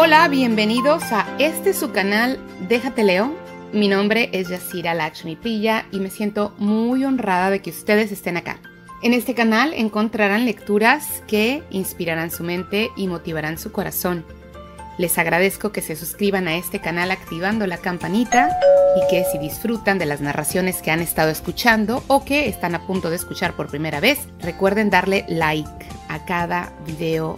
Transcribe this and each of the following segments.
Hola, bienvenidos a este su canal Déjate Leo. Mi nombre es Yasira Lakshmi Pilla y me siento muy honrada de que ustedes estén acá. En este canal encontrarán lecturas que inspirarán su mente y motivarán su corazón. Les agradezco que se suscriban a este canal activando la campanita y que si disfrutan de las narraciones que han estado escuchando o que están a punto de escuchar por primera vez, recuerden darle like a cada video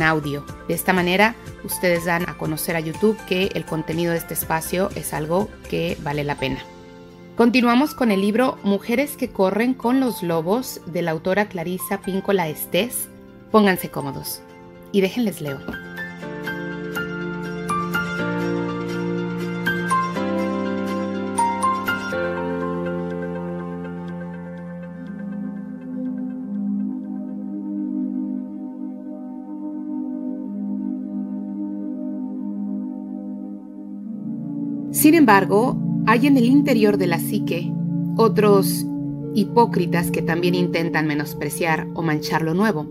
audio. De esta manera, ustedes dan a conocer a YouTube que el contenido de este espacio es algo que vale la pena. Continuamos con el libro Mujeres que corren con los lobos de la autora Clarisa Píncola Estés. Pónganse cómodos y déjenles leo. embargo, hay en el interior de la psique otros hipócritas que también intentan menospreciar o manchar lo nuevo.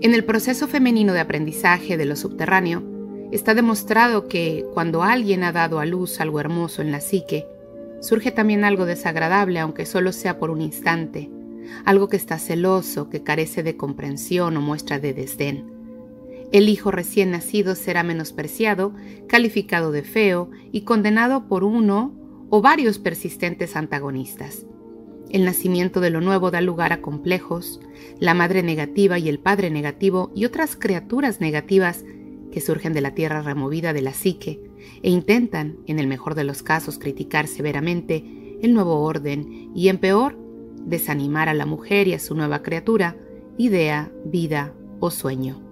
En el proceso femenino de aprendizaje de lo subterráneo, está demostrado que cuando alguien ha dado a luz algo hermoso en la psique, surge también algo desagradable, aunque solo sea por un instante, algo que está celoso, que carece de comprensión o muestra de desdén. El hijo recién nacido será menospreciado, calificado de feo y condenado por uno o varios persistentes antagonistas. El nacimiento de lo nuevo da lugar a complejos, la madre negativa y el padre negativo y otras criaturas negativas que surgen de la tierra removida de la psique e intentan, en el mejor de los casos, criticar severamente el nuevo orden y, en peor, desanimar a la mujer y a su nueva criatura, idea, vida o sueño.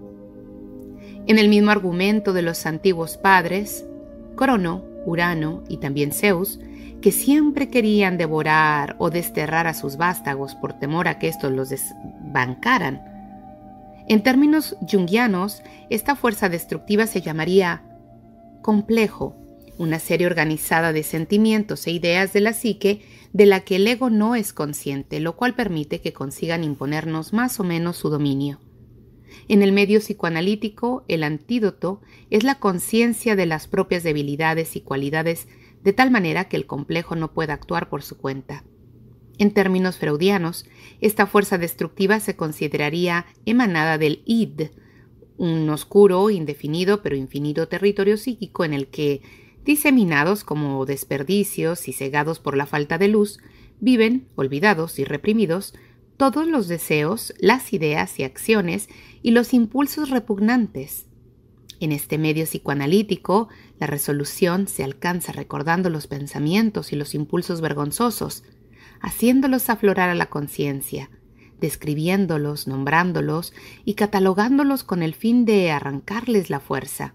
En el mismo argumento de los antiguos padres, Crono, Urano y también Zeus, que siempre querían devorar o desterrar a sus vástagos por temor a que estos los desbancaran. En términos junguianos, esta fuerza destructiva se llamaría complejo, una serie organizada de sentimientos e ideas de la psique de la que el ego no es consciente, lo cual permite que consigan imponernos más o menos su dominio. En el medio psicoanalítico, el antídoto es la conciencia de las propias debilidades y cualidades de tal manera que el complejo no pueda actuar por su cuenta. En términos freudianos, esta fuerza destructiva se consideraría emanada del id, un oscuro, indefinido pero infinito territorio psíquico en el que, diseminados como desperdicios y cegados por la falta de luz, viven, olvidados y reprimidos, todos los deseos, las ideas y acciones y los impulsos repugnantes. En este medio psicoanalítico, la resolución se alcanza recordando los pensamientos y los impulsos vergonzosos, haciéndolos aflorar a la conciencia, describiéndolos, nombrándolos y catalogándolos con el fin de arrancarles la fuerza.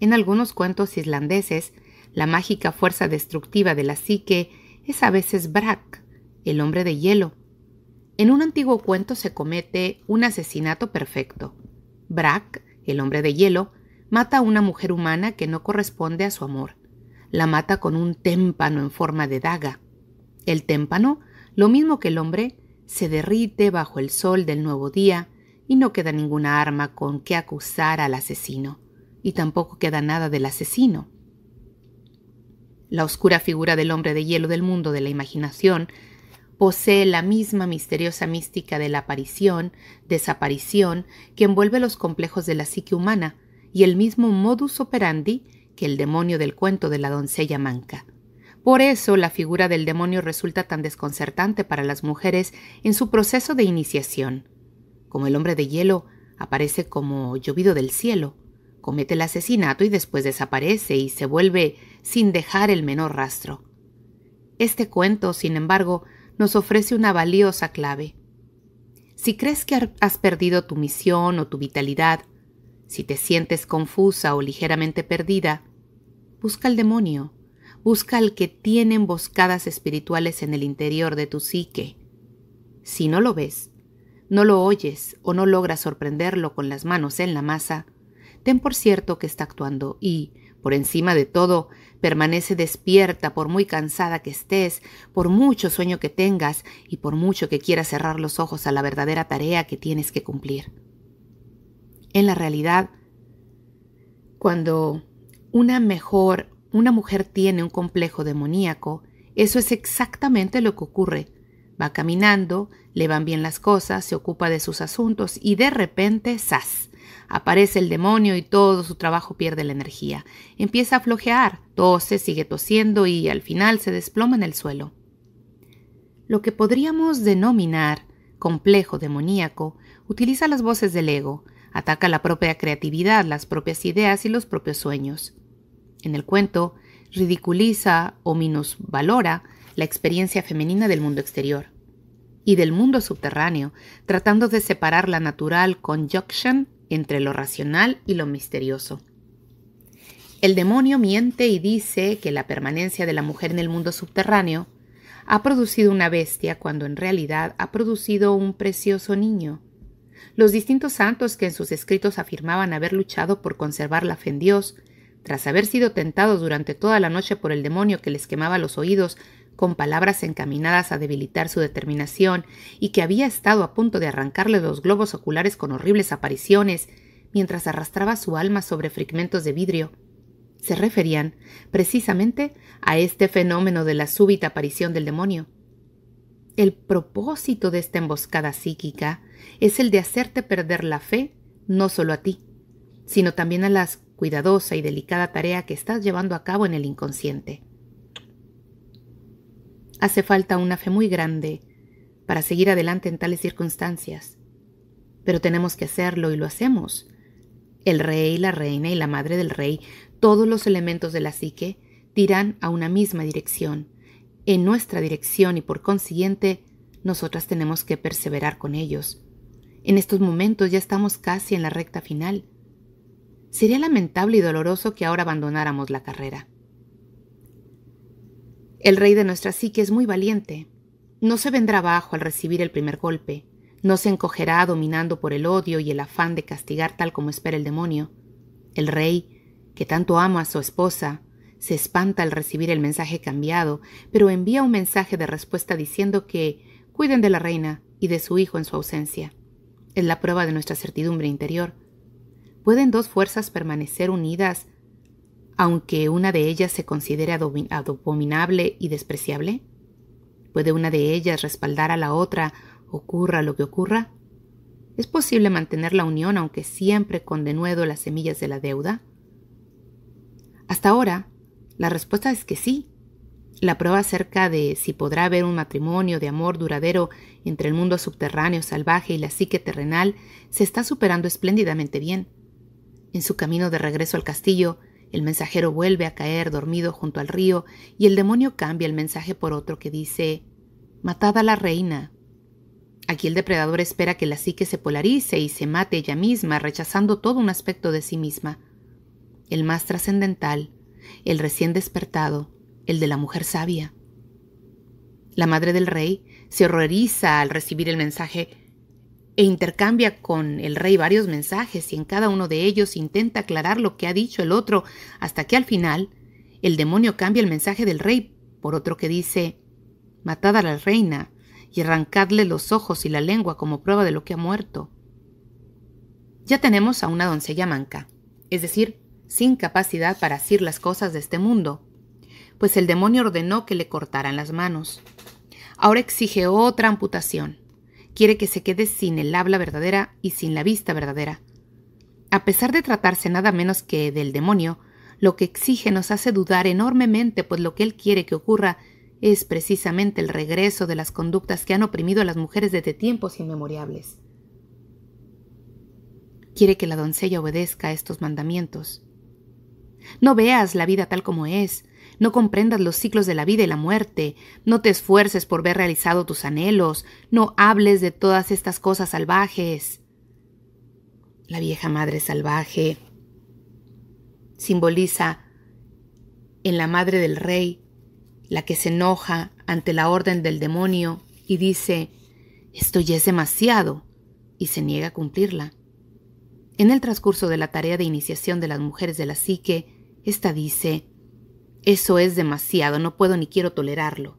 En algunos cuentos islandeses, la mágica fuerza destructiva de la psique es a veces Brak, el hombre de hielo, en un antiguo cuento se comete un asesinato perfecto. Brack, el hombre de hielo, mata a una mujer humana que no corresponde a su amor. La mata con un témpano en forma de daga. El témpano, lo mismo que el hombre, se derrite bajo el sol del nuevo día y no queda ninguna arma con que acusar al asesino, y tampoco queda nada del asesino. La oscura figura del hombre de hielo del mundo de la imaginación posee la misma misteriosa mística de la aparición, desaparición, que envuelve los complejos de la psique humana, y el mismo modus operandi que el demonio del cuento de la doncella manca. Por eso la figura del demonio resulta tan desconcertante para las mujeres en su proceso de iniciación. Como el hombre de hielo, aparece como llovido del cielo, comete el asesinato y después desaparece y se vuelve sin dejar el menor rastro. Este cuento, sin embargo, nos ofrece una valiosa clave. Si crees que has perdido tu misión o tu vitalidad, si te sientes confusa o ligeramente perdida, busca al demonio, busca al que tiene emboscadas espirituales en el interior de tu psique. Si no lo ves, no lo oyes o no logras sorprenderlo con las manos en la masa, ten por cierto que está actuando y, por encima de todo, permanece despierta por muy cansada que estés, por mucho sueño que tengas y por mucho que quieras cerrar los ojos a la verdadera tarea que tienes que cumplir. En la realidad, cuando una mejor, una mujer tiene un complejo demoníaco, eso es exactamente lo que ocurre. Va caminando, le van bien las cosas, se ocupa de sus asuntos y de repente, ¡zas! Aparece el demonio y todo su trabajo pierde la energía. Empieza a flojear, tose, sigue tosiendo y al final se desploma en el suelo. Lo que podríamos denominar complejo demoníaco utiliza las voces del ego, ataca la propia creatividad, las propias ideas y los propios sueños. En el cuento, ridiculiza o minusvalora la experiencia femenina del mundo exterior y del mundo subterráneo, tratando de separar la natural conjunction entre lo racional y lo misterioso. El demonio miente y dice que la permanencia de la mujer en el mundo subterráneo ha producido una bestia cuando en realidad ha producido un precioso niño. Los distintos santos que en sus escritos afirmaban haber luchado por conservar la fe en Dios, tras haber sido tentados durante toda la noche por el demonio que les quemaba los oídos con palabras encaminadas a debilitar su determinación y que había estado a punto de arrancarle los globos oculares con horribles apariciones, mientras arrastraba su alma sobre fragmentos de vidrio. Se referían, precisamente, a este fenómeno de la súbita aparición del demonio. El propósito de esta emboscada psíquica es el de hacerte perder la fe no solo a ti, sino también a la cuidadosa y delicada tarea que estás llevando a cabo en el inconsciente. Hace falta una fe muy grande para seguir adelante en tales circunstancias, pero tenemos que hacerlo y lo hacemos. El rey, la reina y la madre del rey, todos los elementos de la psique, tiran a una misma dirección, en nuestra dirección y por consiguiente, nosotras tenemos que perseverar con ellos. En estos momentos ya estamos casi en la recta final. Sería lamentable y doloroso que ahora abandonáramos la carrera. El rey de nuestra psique es muy valiente. No se vendrá abajo al recibir el primer golpe, no se encogerá dominando por el odio y el afán de castigar tal como espera el demonio. El rey, que tanto ama a su esposa, se espanta al recibir el mensaje cambiado, pero envía un mensaje de respuesta diciendo que cuiden de la reina y de su hijo en su ausencia. Es la prueba de nuestra certidumbre interior. ¿Pueden dos fuerzas permanecer unidas aunque una de ellas se considere abominable y despreciable? ¿Puede una de ellas respaldar a la otra, ocurra lo que ocurra? ¿Es posible mantener la unión aunque siempre con denuedo las semillas de la deuda? Hasta ahora, la respuesta es que sí. La prueba acerca de si podrá haber un matrimonio de amor duradero entre el mundo subterráneo salvaje y la psique terrenal se está superando espléndidamente bien. En su camino de regreso al castillo, el mensajero vuelve a caer dormido junto al río y el demonio cambia el mensaje por otro que dice, Matad a la reina. Aquí el depredador espera que la psique se polarice y se mate ella misma, rechazando todo un aspecto de sí misma. El más trascendental, el recién despertado, el de la mujer sabia. La madre del rey se horroriza al recibir el mensaje e intercambia con el rey varios mensajes y en cada uno de ellos intenta aclarar lo que ha dicho el otro hasta que al final el demonio cambia el mensaje del rey por otro que dice Matad a la reina y arrancadle los ojos y la lengua como prueba de lo que ha muerto. Ya tenemos a una doncella manca, es decir, sin capacidad para decir las cosas de este mundo, pues el demonio ordenó que le cortaran las manos. Ahora exige otra amputación quiere que se quede sin el habla verdadera y sin la vista verdadera. A pesar de tratarse nada menos que del demonio, lo que exige nos hace dudar enormemente, pues lo que él quiere que ocurra es precisamente el regreso de las conductas que han oprimido a las mujeres desde tiempos inmemoriales. Quiere que la doncella obedezca a estos mandamientos. No veas la vida tal como es, no comprendas los ciclos de la vida y la muerte, no te esfuerces por ver realizado tus anhelos, no hables de todas estas cosas salvajes. La vieja madre salvaje simboliza en la madre del rey, la que se enoja ante la orden del demonio y dice, esto ya es demasiado, y se niega a cumplirla. En el transcurso de la tarea de iniciación de las mujeres de la psique, esta dice, eso es demasiado, no puedo ni quiero tolerarlo.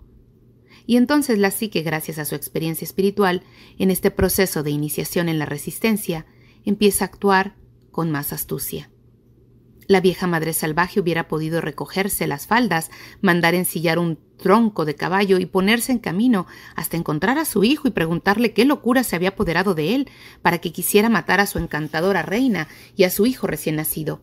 Y entonces la psique, gracias a su experiencia espiritual, en este proceso de iniciación en la resistencia, empieza a actuar con más astucia. La vieja madre salvaje hubiera podido recogerse las faldas, mandar ensillar un tronco de caballo y ponerse en camino hasta encontrar a su hijo y preguntarle qué locura se había apoderado de él para que quisiera matar a su encantadora reina y a su hijo recién nacido.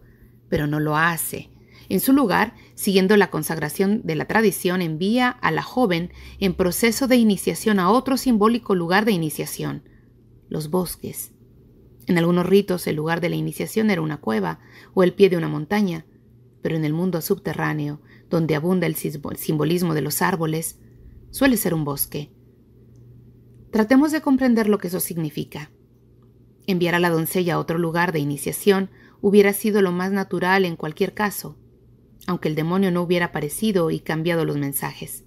Pero no lo hace. En su lugar, siguiendo la consagración de la tradición, envía a la joven en proceso de iniciación a otro simbólico lugar de iniciación, los bosques. En algunos ritos el lugar de la iniciación era una cueva o el pie de una montaña, pero en el mundo subterráneo, donde abunda el simbolismo de los árboles, suele ser un bosque. Tratemos de comprender lo que eso significa. Enviar a la doncella a otro lugar de iniciación hubiera sido lo más natural en cualquier caso, aunque el demonio no hubiera aparecido y cambiado los mensajes.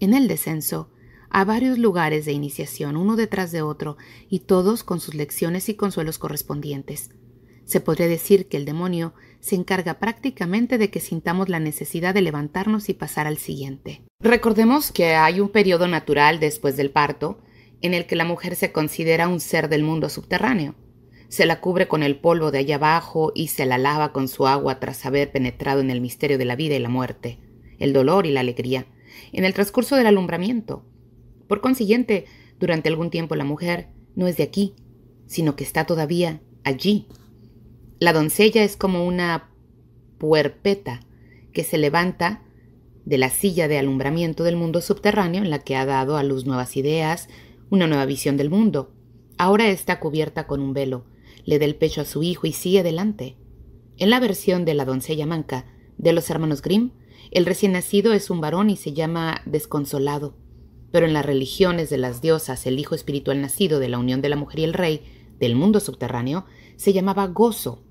En el descenso, a varios lugares de iniciación, uno detrás de otro, y todos con sus lecciones y consuelos correspondientes. Se podría decir que el demonio se encarga prácticamente de que sintamos la necesidad de levantarnos y pasar al siguiente. Recordemos que hay un periodo natural después del parto en el que la mujer se considera un ser del mundo subterráneo se la cubre con el polvo de allá abajo y se la lava con su agua tras haber penetrado en el misterio de la vida y la muerte, el dolor y la alegría, en el transcurso del alumbramiento. Por consiguiente, durante algún tiempo la mujer no es de aquí, sino que está todavía allí. La doncella es como una puerpeta que se levanta de la silla de alumbramiento del mundo subterráneo en la que ha dado a luz nuevas ideas, una nueva visión del mundo. Ahora está cubierta con un velo, le da el pecho a su hijo y sigue adelante. En la versión de La doncella manca de los hermanos Grimm, el recién nacido es un varón y se llama desconsolado, pero en las religiones de las diosas el hijo espiritual nacido de la unión de la mujer y el rey del mundo subterráneo se llamaba gozo.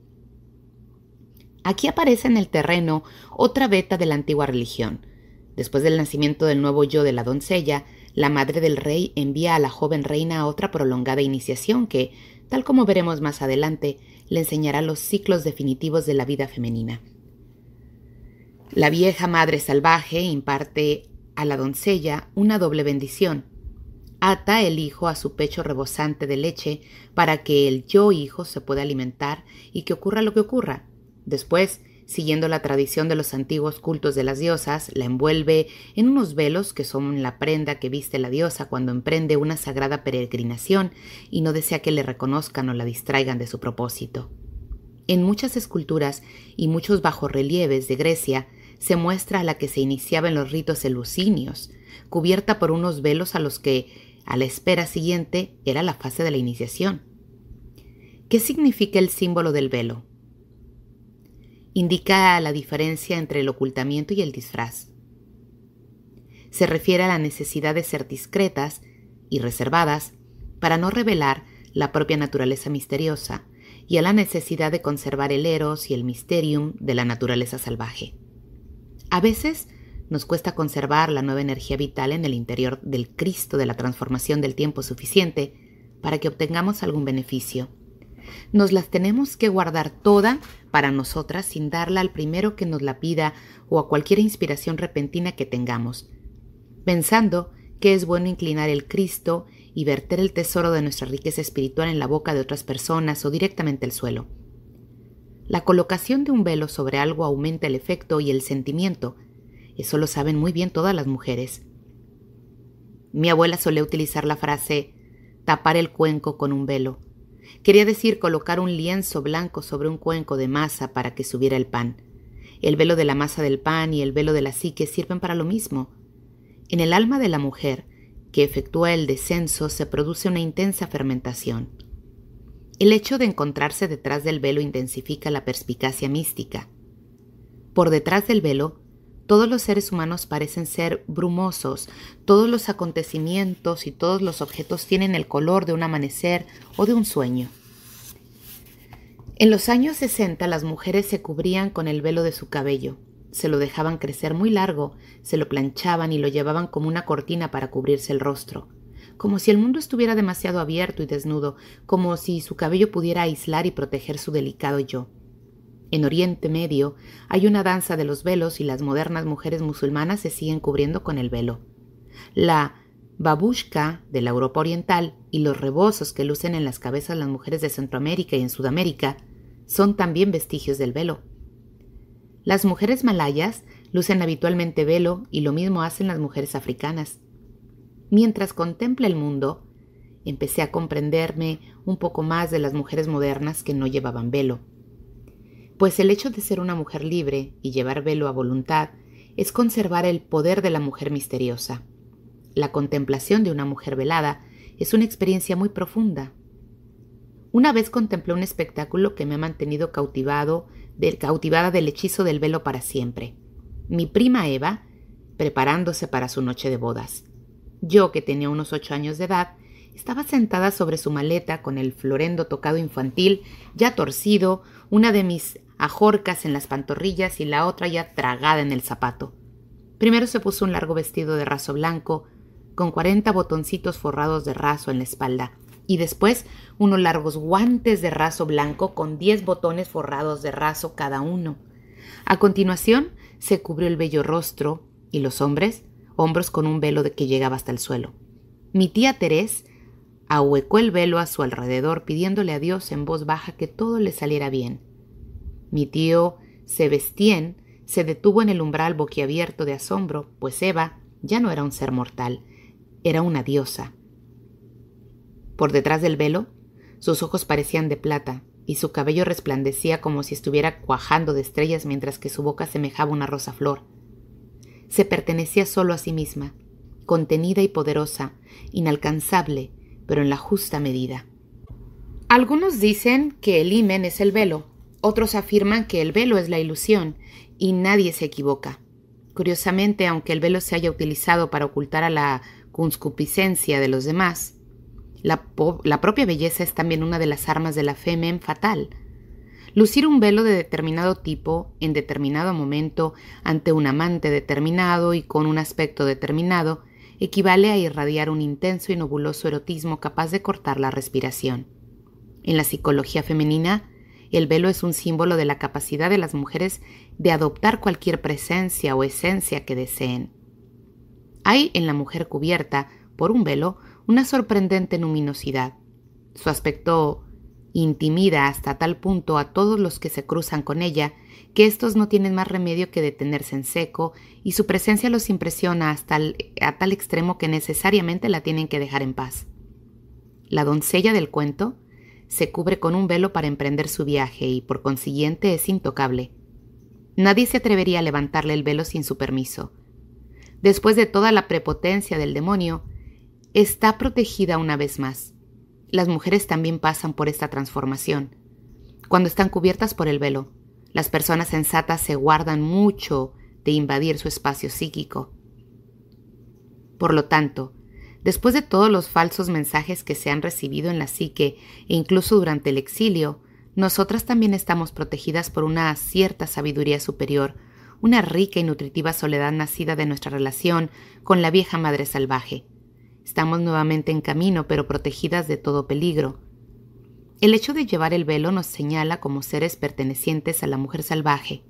Aquí aparece en el terreno otra beta de la antigua religión. Después del nacimiento del nuevo yo de la doncella, la madre del rey envía a la joven reina a otra prolongada iniciación que, tal como veremos más adelante, le enseñará los ciclos definitivos de la vida femenina. La vieja madre salvaje imparte a la doncella una doble bendición. Ata el hijo a su pecho rebosante de leche para que el yo hijo se pueda alimentar y que ocurra lo que ocurra. Después, siguiendo la tradición de los antiguos cultos de las diosas, la envuelve en unos velos que son la prenda que viste la diosa cuando emprende una sagrada peregrinación y no desea que le reconozcan o la distraigan de su propósito. En muchas esculturas y muchos bajorrelieves de Grecia se muestra a la que se iniciaba en los ritos elucinios, cubierta por unos velos a los que, a la espera siguiente, era la fase de la iniciación. ¿Qué significa el símbolo del velo? indica la diferencia entre el ocultamiento y el disfraz. Se refiere a la necesidad de ser discretas y reservadas para no revelar la propia naturaleza misteriosa y a la necesidad de conservar el eros y el misterium de la naturaleza salvaje. A veces nos cuesta conservar la nueva energía vital en el interior del Cristo de la transformación del tiempo suficiente para que obtengamos algún beneficio nos las tenemos que guardar toda para nosotras sin darla al primero que nos la pida o a cualquier inspiración repentina que tengamos, pensando que es bueno inclinar el Cristo y verter el tesoro de nuestra riqueza espiritual en la boca de otras personas o directamente el suelo. La colocación de un velo sobre algo aumenta el efecto y el sentimiento. Eso lo saben muy bien todas las mujeres. Mi abuela solía utilizar la frase tapar el cuenco con un velo Quería decir colocar un lienzo blanco sobre un cuenco de masa para que subiera el pan. El velo de la masa del pan y el velo de la psique sirven para lo mismo. En el alma de la mujer, que efectúa el descenso, se produce una intensa fermentación. El hecho de encontrarse detrás del velo intensifica la perspicacia mística. Por detrás del velo todos los seres humanos parecen ser brumosos, todos los acontecimientos y todos los objetos tienen el color de un amanecer o de un sueño. En los años 60 las mujeres se cubrían con el velo de su cabello, se lo dejaban crecer muy largo, se lo planchaban y lo llevaban como una cortina para cubrirse el rostro, como si el mundo estuviera demasiado abierto y desnudo, como si su cabello pudiera aislar y proteger su delicado yo. En Oriente Medio hay una danza de los velos y las modernas mujeres musulmanas se siguen cubriendo con el velo. La babushka de la Europa Oriental y los rebozos que lucen en las cabezas las mujeres de Centroamérica y en Sudamérica son también vestigios del velo. Las mujeres malayas lucen habitualmente velo y lo mismo hacen las mujeres africanas. Mientras contempla el mundo, empecé a comprenderme un poco más de las mujeres modernas que no llevaban velo pues el hecho de ser una mujer libre y llevar velo a voluntad es conservar el poder de la mujer misteriosa. La contemplación de una mujer velada es una experiencia muy profunda. Una vez contemplé un espectáculo que me ha mantenido cautivado cautivada del hechizo del velo para siempre. Mi prima Eva, preparándose para su noche de bodas. Yo, que tenía unos ocho años de edad, estaba sentada sobre su maleta con el florendo tocado infantil, ya torcido, una de mis ajorcas en las pantorrillas y la otra ya tragada en el zapato. Primero se puso un largo vestido de raso blanco, con cuarenta botoncitos forrados de raso en la espalda, y después unos largos guantes de raso blanco con diez botones forrados de raso cada uno. A continuación se cubrió el bello rostro y los hombres, hombros con un velo que llegaba hasta el suelo. Mi tía Terés ahuecó el velo a su alrededor pidiéndole a Dios en voz baja que todo le saliera bien. Mi tío Sebastián se detuvo en el umbral boquiabierto de asombro, pues Eva ya no era un ser mortal, era una diosa. Por detrás del velo, sus ojos parecían de plata y su cabello resplandecía como si estuviera cuajando de estrellas mientras que su boca semejaba una rosa flor. Se pertenecía solo a sí misma, contenida y poderosa, inalcanzable, pero en la justa medida. Algunos dicen que el himen es el velo, otros afirman que el velo es la ilusión, y nadie se equivoca. Curiosamente, aunque el velo se haya utilizado para ocultar a la conscupiscencia de los demás, la, la propia belleza es también una de las armas de la femen fatal. Lucir un velo de determinado tipo, en determinado momento, ante un amante determinado y con un aspecto determinado, equivale a irradiar un intenso y nobuloso erotismo capaz de cortar la respiración. En la psicología femenina, el velo es un símbolo de la capacidad de las mujeres de adoptar cualquier presencia o esencia que deseen. Hay en la mujer cubierta por un velo una sorprendente luminosidad. Su aspecto intimida hasta tal punto a todos los que se cruzan con ella, que estos no tienen más remedio que detenerse en seco, y su presencia los impresiona hasta a tal extremo que necesariamente la tienen que dejar en paz. La doncella del cuento se cubre con un velo para emprender su viaje y por consiguiente es intocable. Nadie se atrevería a levantarle el velo sin su permiso. Después de toda la prepotencia del demonio, está protegida una vez más las mujeres también pasan por esta transformación. Cuando están cubiertas por el velo, las personas sensatas se guardan mucho de invadir su espacio psíquico. Por lo tanto, después de todos los falsos mensajes que se han recibido en la psique e incluso durante el exilio, nosotras también estamos protegidas por una cierta sabiduría superior, una rica y nutritiva soledad nacida de nuestra relación con la vieja madre salvaje. Estamos nuevamente en camino, pero protegidas de todo peligro. El hecho de llevar el velo nos señala como seres pertenecientes a la mujer salvaje.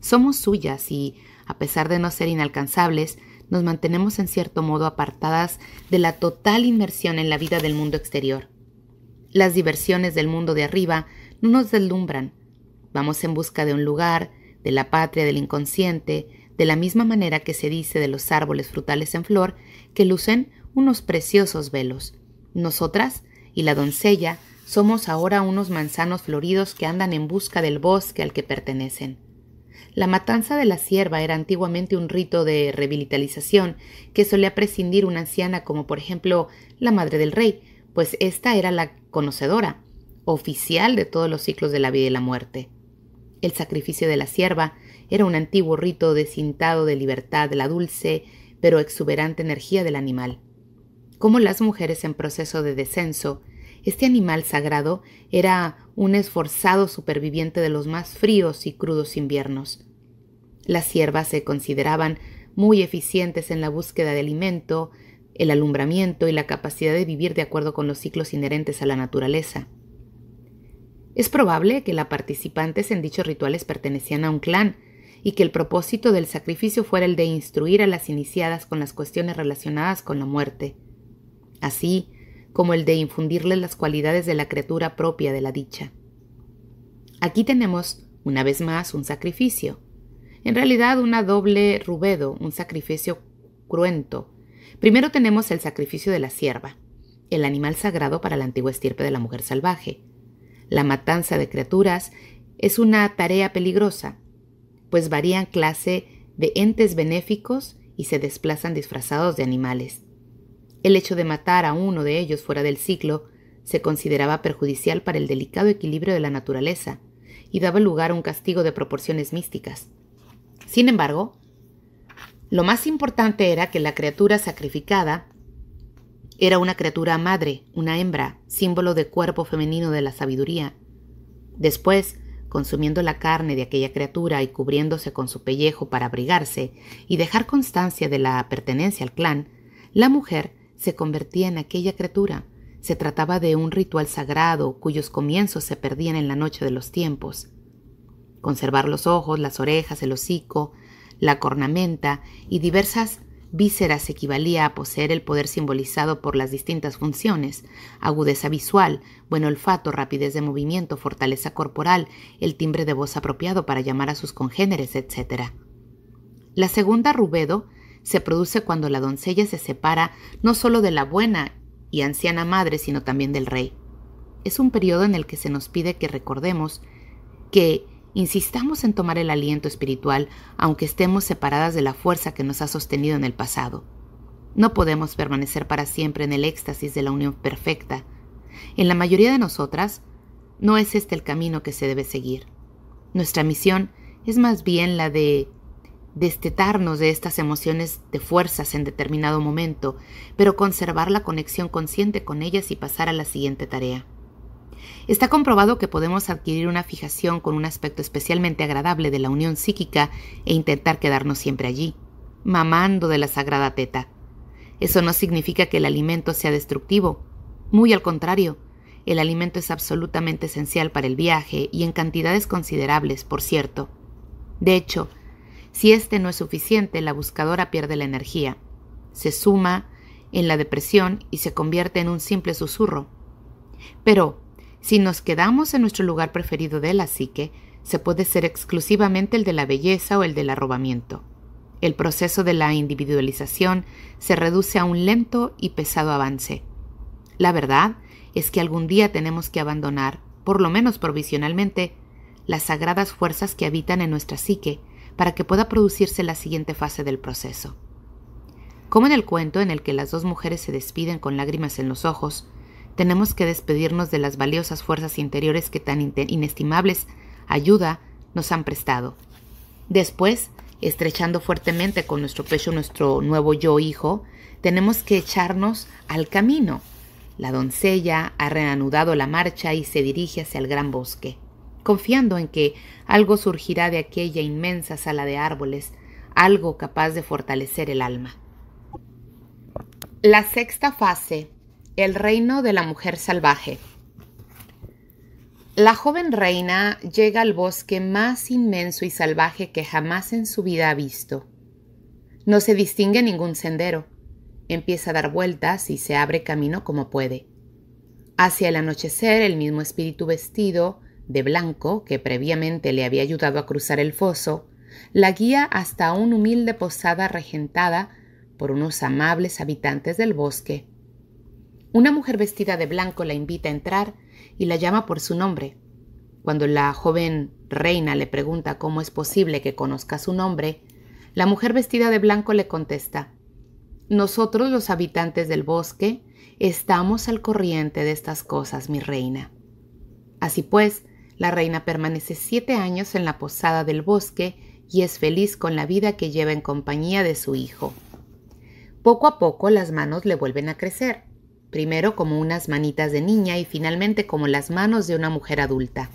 Somos suyas y, a pesar de no ser inalcanzables, nos mantenemos en cierto modo apartadas de la total inmersión en la vida del mundo exterior. Las diversiones del mundo de arriba no nos deslumbran. Vamos en busca de un lugar, de la patria del inconsciente, de la misma manera que se dice de los árboles frutales en flor que lucen unos preciosos velos. Nosotras y la doncella somos ahora unos manzanos floridos que andan en busca del bosque al que pertenecen. La matanza de la sierva era antiguamente un rito de revitalización que solía prescindir una anciana como por ejemplo la madre del rey, pues ésta era la conocedora, oficial de todos los ciclos de la vida y la muerte. El sacrificio de la sierva era un antiguo rito cintado de libertad de la dulce pero exuberante energía del animal como las mujeres en proceso de descenso, este animal sagrado era un esforzado superviviente de los más fríos y crudos inviernos. Las siervas se consideraban muy eficientes en la búsqueda de alimento, el alumbramiento y la capacidad de vivir de acuerdo con los ciclos inherentes a la naturaleza. Es probable que las participantes en dichos rituales pertenecían a un clan y que el propósito del sacrificio fuera el de instruir a las iniciadas con las cuestiones relacionadas con la muerte así como el de infundirle las cualidades de la criatura propia de la dicha. Aquí tenemos, una vez más, un sacrificio. En realidad, una doble rubedo, un sacrificio cruento. Primero tenemos el sacrificio de la sierva, el animal sagrado para la antigua estirpe de la mujer salvaje. La matanza de criaturas es una tarea peligrosa, pues varían clase de entes benéficos y se desplazan disfrazados de animales. El hecho de matar a uno de ellos fuera del ciclo se consideraba perjudicial para el delicado equilibrio de la naturaleza y daba lugar a un castigo de proporciones místicas. Sin embargo, lo más importante era que la criatura sacrificada era una criatura madre, una hembra, símbolo de cuerpo femenino de la sabiduría. Después, consumiendo la carne de aquella criatura y cubriéndose con su pellejo para abrigarse y dejar constancia de la pertenencia al clan, la mujer se convertía en aquella criatura. Se trataba de un ritual sagrado cuyos comienzos se perdían en la noche de los tiempos. Conservar los ojos, las orejas, el hocico, la cornamenta y diversas vísceras equivalía a poseer el poder simbolizado por las distintas funciones, agudeza visual, buen olfato, rapidez de movimiento, fortaleza corporal, el timbre de voz apropiado para llamar a sus congéneres, etc. La segunda Rubedo se produce cuando la doncella se separa no solo de la buena y anciana madre, sino también del rey. Es un periodo en el que se nos pide que recordemos que insistamos en tomar el aliento espiritual aunque estemos separadas de la fuerza que nos ha sostenido en el pasado. No podemos permanecer para siempre en el éxtasis de la unión perfecta. En la mayoría de nosotras, no es este el camino que se debe seguir. Nuestra misión es más bien la de destetarnos de estas emociones de fuerzas en determinado momento, pero conservar la conexión consciente con ellas y pasar a la siguiente tarea. Está comprobado que podemos adquirir una fijación con un aspecto especialmente agradable de la unión psíquica e intentar quedarnos siempre allí, mamando de la sagrada teta. Eso no significa que el alimento sea destructivo, muy al contrario, el alimento es absolutamente esencial para el viaje y en cantidades considerables, por cierto. De hecho, si este no es suficiente, la buscadora pierde la energía, se suma en la depresión y se convierte en un simple susurro. Pero, si nos quedamos en nuestro lugar preferido de la psique, se puede ser exclusivamente el de la belleza o el del arrobamiento. El proceso de la individualización se reduce a un lento y pesado avance. La verdad es que algún día tenemos que abandonar, por lo menos provisionalmente, las sagradas fuerzas que habitan en nuestra psique para que pueda producirse la siguiente fase del proceso. Como en el cuento en el que las dos mujeres se despiden con lágrimas en los ojos, tenemos que despedirnos de las valiosas fuerzas interiores que tan inestimables ayuda nos han prestado. Después, estrechando fuertemente con nuestro pecho nuestro nuevo yo hijo, tenemos que echarnos al camino. La doncella ha reanudado la marcha y se dirige hacia el gran bosque confiando en que algo surgirá de aquella inmensa sala de árboles, algo capaz de fortalecer el alma. La sexta fase, el reino de la mujer salvaje. La joven reina llega al bosque más inmenso y salvaje que jamás en su vida ha visto. No se distingue ningún sendero. Empieza a dar vueltas y se abre camino como puede. Hacia el anochecer, el mismo espíritu vestido, de blanco que previamente le había ayudado a cruzar el foso, la guía hasta una humilde posada regentada por unos amables habitantes del bosque. Una mujer vestida de blanco la invita a entrar y la llama por su nombre. Cuando la joven reina le pregunta cómo es posible que conozca su nombre, la mujer vestida de blanco le contesta, Nosotros los habitantes del bosque estamos al corriente de estas cosas, mi reina. Así pues, la reina permanece siete años en la posada del bosque y es feliz con la vida que lleva en compañía de su hijo. Poco a poco las manos le vuelven a crecer, primero como unas manitas de niña y finalmente como las manos de una mujer adulta.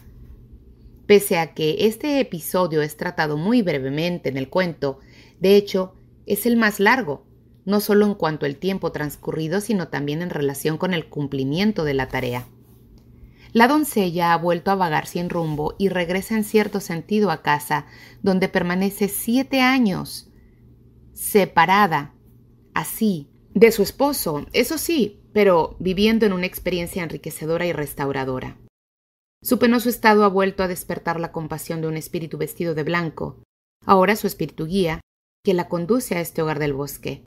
Pese a que este episodio es tratado muy brevemente en el cuento, de hecho, es el más largo, no solo en cuanto al tiempo transcurrido, sino también en relación con el cumplimiento de la tarea. La doncella ha vuelto a vagar sin rumbo y regresa en cierto sentido a casa, donde permanece siete años separada, así, de su esposo, eso sí, pero viviendo en una experiencia enriquecedora y restauradora. Su penoso estado ha vuelto a despertar la compasión de un espíritu vestido de blanco, ahora su espíritu guía, que la conduce a este hogar del bosque,